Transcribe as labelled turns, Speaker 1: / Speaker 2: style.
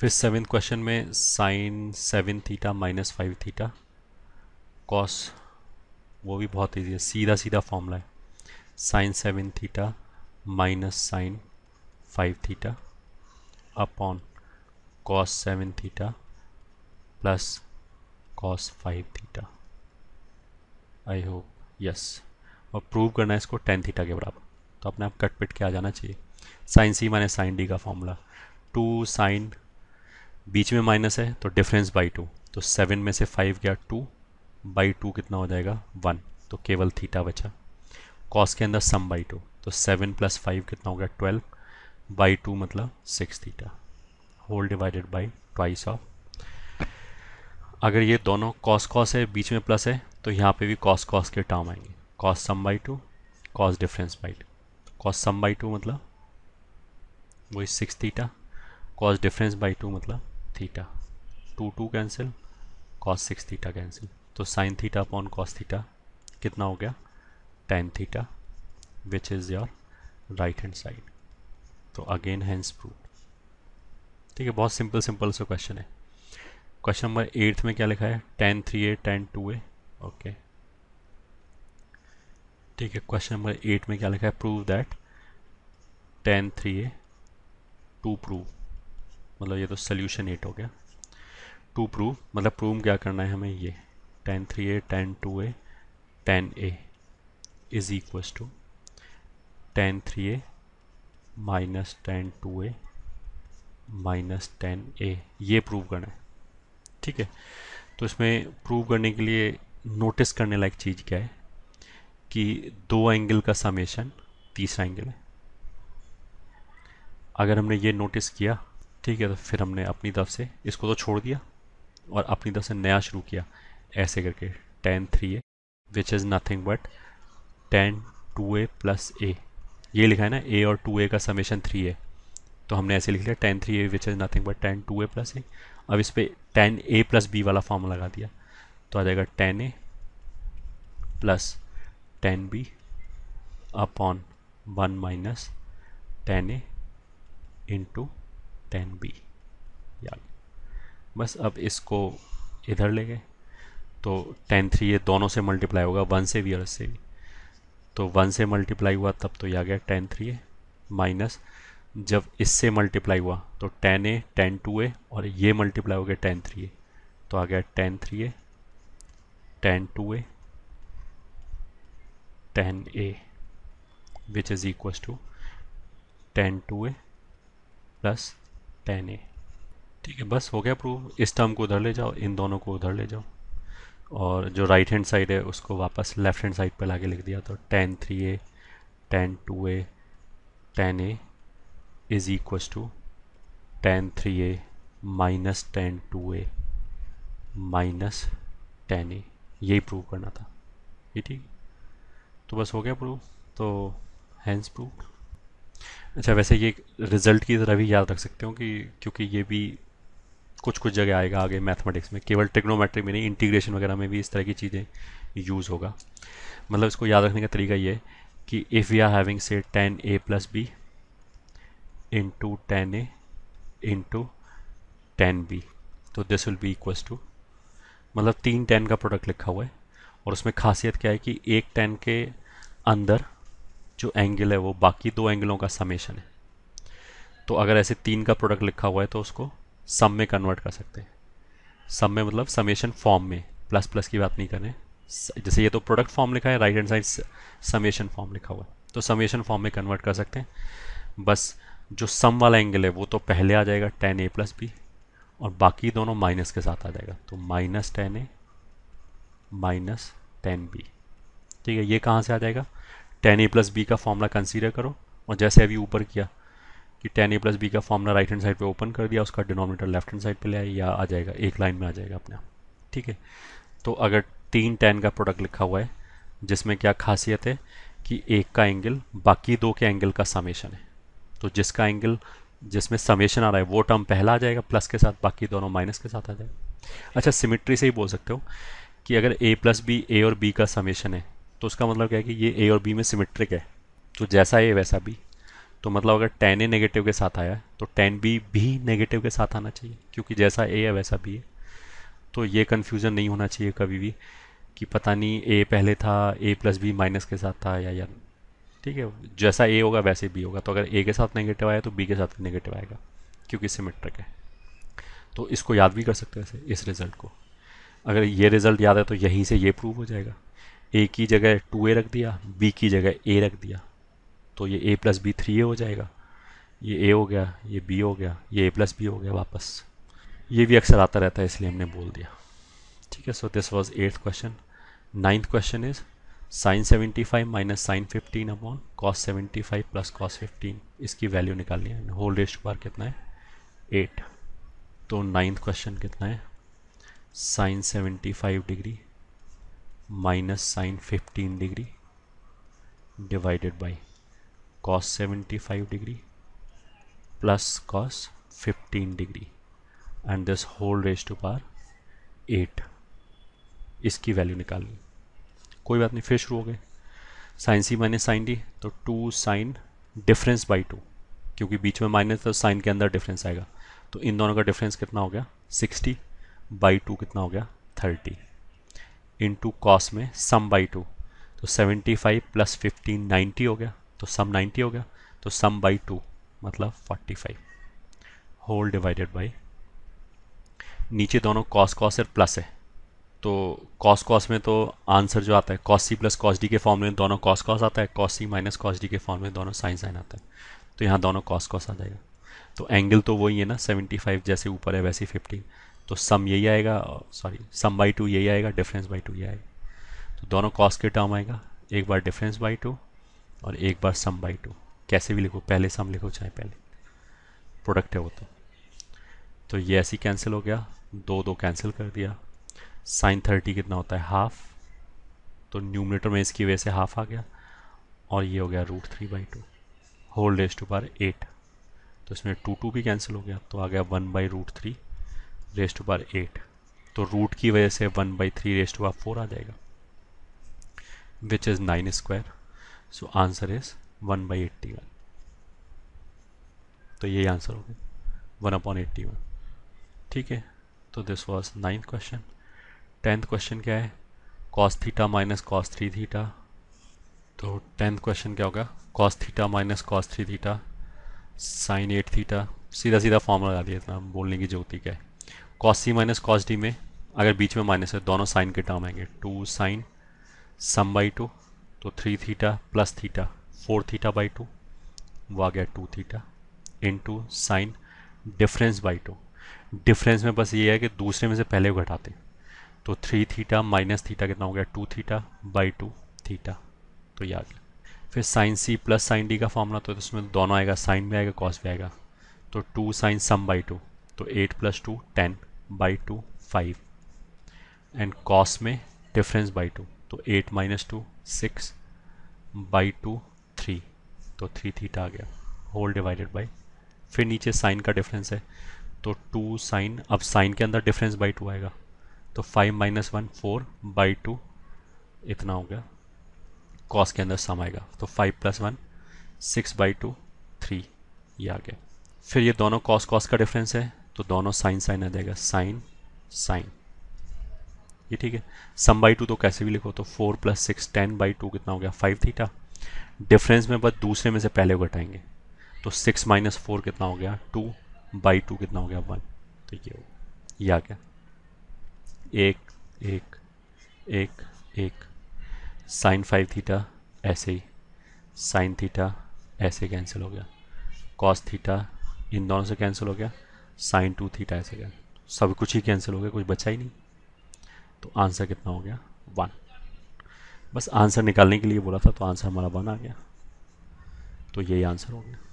Speaker 1: फिर seventh question में sine seven theta minus five theta cos वो भी बहुत ईजी है सीधा सीधा फॉर्मूला है sine seven theta minus sine five theta upon cos seven theta plus cos five theta I hope yes और प्रूव करना है इसको टेन थीटा के बराबर तो अपने आप कट पिट के आ जाना चाहिए sine C minus sine D का फॉर्मूला टू साइन बीच में माइनस है तो डिफरेंस बाई टू तो सेवन में से फाइव गया टू बाई टू कितना हो जाएगा वन तो केवल थीटा बचा कॉस के अंदर सम बाई टू तो सेवन प्लस फाइव कितना हो गया ट्वेल्व बाई टू मतलब six theta whole divided by twice of अगर ये दोनों कॉस कॉस है बीच में प्लस है तो यहाँ पे भी कॉस कॉस के टर्म आएंगे cos sum by two cos difference by two cos sum by two मतलब वही six theta cos difference by two मतलब theta two two cancel cos six theta cancel तो sine theta upon cos theta कितना हो गया tan theta which is your right hand side तो again hence prove ठीक है बहुत सिंपल सिंपल से क्वेश्चन है क्वेश्चन नंबर एट्थ में क्या लिखा है tan three A tan two A okay ठीक है क्वेश्चन नंबर एट में क्या लिखा है prove that tan three A to prove मतलब ये तो सोल्यूशन एट हो गया टू प्रूव मतलब प्रूव क्या करना है हमें ये tan three A tan two A tan A is equals to tan three A minus tan two A minus tan A ये प्रूव करना है ठीक है तो इसमें प्रूव करने के लिए नोटिस करने लायक चीज़ क्या है कि दो एंगल का समेशन तीसरा एंगल है अगर हमने ये नोटिस किया ठीक है तो फिर हमने अपनी तरफ से इसको तो छोड़ दिया और अपनी तरफ से नया शुरू किया ऐसे करके tan three A which is nothing but tan two A plus A ये लिखा है ना ए और टू ए का समेशन थ्री ए तो हमने ऐसे लिख लिया tan three A which is nothing but tan two A plus A अब इस पर टेन ए प्लस बी वाला फॉर्म लगा दिया तो आ जाएगा tan A plus tan B upon one minus tan A into tan B यार बस अब इसको इधर ले गए तो टेन थ्री ये दोनों से मल्टीप्लाई होगा वन से भी और से भी तो वन से मल्टीप्लाई हुआ तब तो ये आ गया टेन थ्री ए माइनस जब इससे मल्टीप्लाई हुआ तो tan A tan two A और ये मल्टीप्लाई हो गया टेन थ्री ए तो आ गया tan three A tan two A tan A which is equal to tan two A plus tan A ठीक है बस हो गया प्रूफ इस टर्म को उधर ले जाओ इन दोनों को उधर ले जाओ और जो राइट हैंड साइड है उसको वापस लेफ्ट हैंड साइड पर ला के लिख दिया तो tan three A tan two A tan A is equals to tan three A minus tan two A minus tan A यही प्रूव करना था ये ठीक तो बस हो गया प्रूफ तो हैंस प्रूफ अच्छा वैसे ये रिजल्ट की तरह भी याद रख सकते हो कि क्योंकि ये भी कुछ कुछ जगह आएगा आगे मैथमेटिक्स में केवल टेक्नोमेट्रिक में नहीं इंटीग्रेशन वगैरह में भी इस तरह की चीज़ें यूज़ होगा मतलब इसको याद रखने का तरीका ये है कि if we are having say tan A plus B into tan A into tan B तो this will be equals to मतलब तीन टेन का प्रोडक्ट लिखा हुआ है और उसमें खासियत क्या है कि एक टेन के अंदर जो एंगल है वो बाकी दो एंगलों का समेशन है तो अगर ऐसे तीन का प्रोडक्ट लिखा हुआ है तो उसको सम में कन्वर्ट कर सकते हैं सम में मतलब समेशन फॉर्म में प्लस प्लस की बात नहीं करें जैसे ये तो प्रोडक्ट फॉर्म लिखा है right hand side summation form लिखा हुआ है तो समेशन फॉर्म में कन्वर्ट कर सकते हैं बस जो सम वाला एंगल है वो तो पहले आ जाएगा टेन ए प्लस बी और बाकी दोनों माइनस के साथ आ जाएगा तो minus tan A minus tan B ठीक है ये कहाँ से आ जाएगा टेन ए प्लस बी का फॉर्मूला कंसीडर करो और जैसे अभी ऊपर किया कि टेन ए प्लस बी का फॉर्मूला राइट हैंड साइड पे ओपन कर दिया उसका डिनोमिनेटर लेफ्ट हैंड साइड पे ले आए या आ जाएगा एक लाइन में आ जाएगा अपने ठीक है तो अगर तीन टेन का प्रोडक्ट लिखा हुआ है जिसमें क्या खासियत है कि एक का एंगल बाकी दो के एंगल का समेशन है तो जिसका एंगल जिसमें समेशन आ रहा है वो टर्म पहला आ जाएगा प्लस के साथ बाकी दोनों माइनस के साथ आ जाएगा अच्छा सिमिट्री से ही बोल सकते हो कि अगर ए प्लस बी ए और बी का समेशन है तो उसका मतलब क्या है कि ये ए और बी में सिमेट्रिक है तो जैसा ए वैसा बी तो मतलब अगर टेन ए नेगेटिव के साथ आया तो टेन बी भी नेगेटिव के साथ आना चाहिए क्योंकि जैसा ए है वैसा बी है तो ये कन्फ्यूज़न नहीं होना चाहिए कभी भी कि पता नहीं ए पहले था ए प्लस बी माइनस के साथ था या यार ठीक है जैसा ए होगा वैसे बी होगा तो अगर ए के साथ नेगेटिव आया तो बी के साथ नेगेटिव आएगा क्योंकि सिमेट्रिक है तो इसको याद भी कर सकते हैं इस रिज़ल्ट को अगर ये रिज़ल्ट याद है तो यहीं से ये प्रूव हो जाएगा ए की जगह टू ए रख दिया बी की जगह ए रख दिया तो ये A plus B three A हो जाएगा ये ए हो गया ये बी हो गया ये ए प्लस बी हो गया वापस ये भी अक्सर आता रहता है इसलिए हमने बोल दिया ठीक है so this was eighth question ninth question is sine seventy five minus sine fifteen upon cos five plus cos fifteen इसकी वैल्यू निकालनी है होल रेस्ट बार कितना है एट तो नाइन्थ क्वेश्चन कितना है sine five degree minus sine fifteen degree divided by cos seventy five degree plus cos fifteen degree and this whole raise to power eight इसकी value निकालनी कोई बात नहीं फिर शुरू हो गए sine C minus sine D तो two sine difference by two क्योंकि बीच में माइनस तो साइन के अंदर डिफरेंस आएगा तो इन दोनों का डिफरेंस कितना हो गया सिक्सटी बाई टू कितना हो गया थर्टी इन टू कॉस में सम बाई टू तो seventy five plus fifteen ninety हो गया तो सम नाइन्टी हो गया तो सम बाई टू मतलब forty five whole divided by नीचे दोनों कॉस कॉस और प्लस है तो कॉस कॉस में तो आंसर जो आता है cos C plus cos D के फॉर्म में दोनों कॉस कॉस आता है cos C minus cos D के फॉर्म में दोनों साइन साइन आता है तो यहाँ दोनों कॉस कॉस आ जाएगा तो एंगल तो वही है ना सेवेंटी फाइव जैसे ऊपर है वैसे फिफ्टीन तो सम यही आएगा सॉरी सम बाई टू यही आएगा डिफरेंस बाई टू ये आएगा तो दोनों कॉस्ट के टर्म आएगा एक बार डिफरेंस बाई टू और एक बार सम बाई टू कैसे भी लिखो पहले सम लिखो चाहे पहले प्रोडक्ट है वो तो तो ये ऐसे ही कैंसिल हो गया दो दो कैंसिल कर दिया साइन थर्टी कितना होता है हाफ तो न्यूमिनेटर में इसकी वजह से हाफ आ गया और ये हो गया root three by two whole raise to power eight तो इसमें टू टू भी कैंसिल हो गया तो आ गया one by root three raise to power eight तो रूट की वजह से one by three raise to power four आ जाएगा which is nine square so answer is one by eighty one तो यही आंसर हो गया वन अपॉन एट्टी वन ठीक है तो this was ninth question tenth question क्या है cos theta minus cos three theta तो टेंथ क्वेश्चन क्या होगा cos theta minus cos three theta sine eight theta सीधा सीधा फॉर्मूला लगा दिया इतना बोलने की जरूरत ही क्या है cos C minus cos D में अगर बीच में माइनस है दोनों साइन के टर्म आएंगे two sine sum by two तो three theta plus theta four theta by two वो आ गया two theta into sine difference by two difference में बस ये है कि दूसरे में से पहले वो घटाते तो थ्री थीटा माइनस थीटा कितना हो गया two theta by two theta तो ये आ गया फिर sine C plus sine D का फॉर्मूला तो उसमें दोनों आएगा साइन भी आएगा कॉस भी आएगा तो two sine sum by two तो eight plus two ten by two five and cos में डिफरेंस बाई टू तो eight minus two six by two three तो थ्री थीटा आ गया होल डिवाइडेड बाई फिर नीचे साइन का डिफरेंस है तो टू साइन अब साइन के अंदर डिफरेंस बाई टू आएगा तो five minus one four by two इतना हो गया कॉस के अंदर सम आएगा तो five plus one six by two three ये आ गया फिर ये दोनों कॉस कॉस का डिफरेंस है तो दोनों साइन साइन आ जाएगा साइन साइन ये ठीक है सम बाई टू तो कैसे भी लिखो तो four plus six ten by two कितना हो गया फाइव थीटा डिफरेंस में बस दूसरे में से पहले घटाएंगे तो सिक्स माइनस फोर कितना हो गया टू बाई टू कितना हो गया वन तो ये हो ये आ गया एक एक एक एक साइन फाइव थीटा ऐसे ही साइन थीटा ऐसे कैंसिल हो गया कॉस थीटा इन दोनों से कैंसिल हो गया साइन टू थीटा ऐसे क्या सब कुछ ही कैंसिल हो गया कुछ बचा ही नहीं तो आंसर कितना हो गया वन बस आंसर निकालने के लिए बोला था तो आंसर हमारा वन आ गया तो यही आंसर हो गया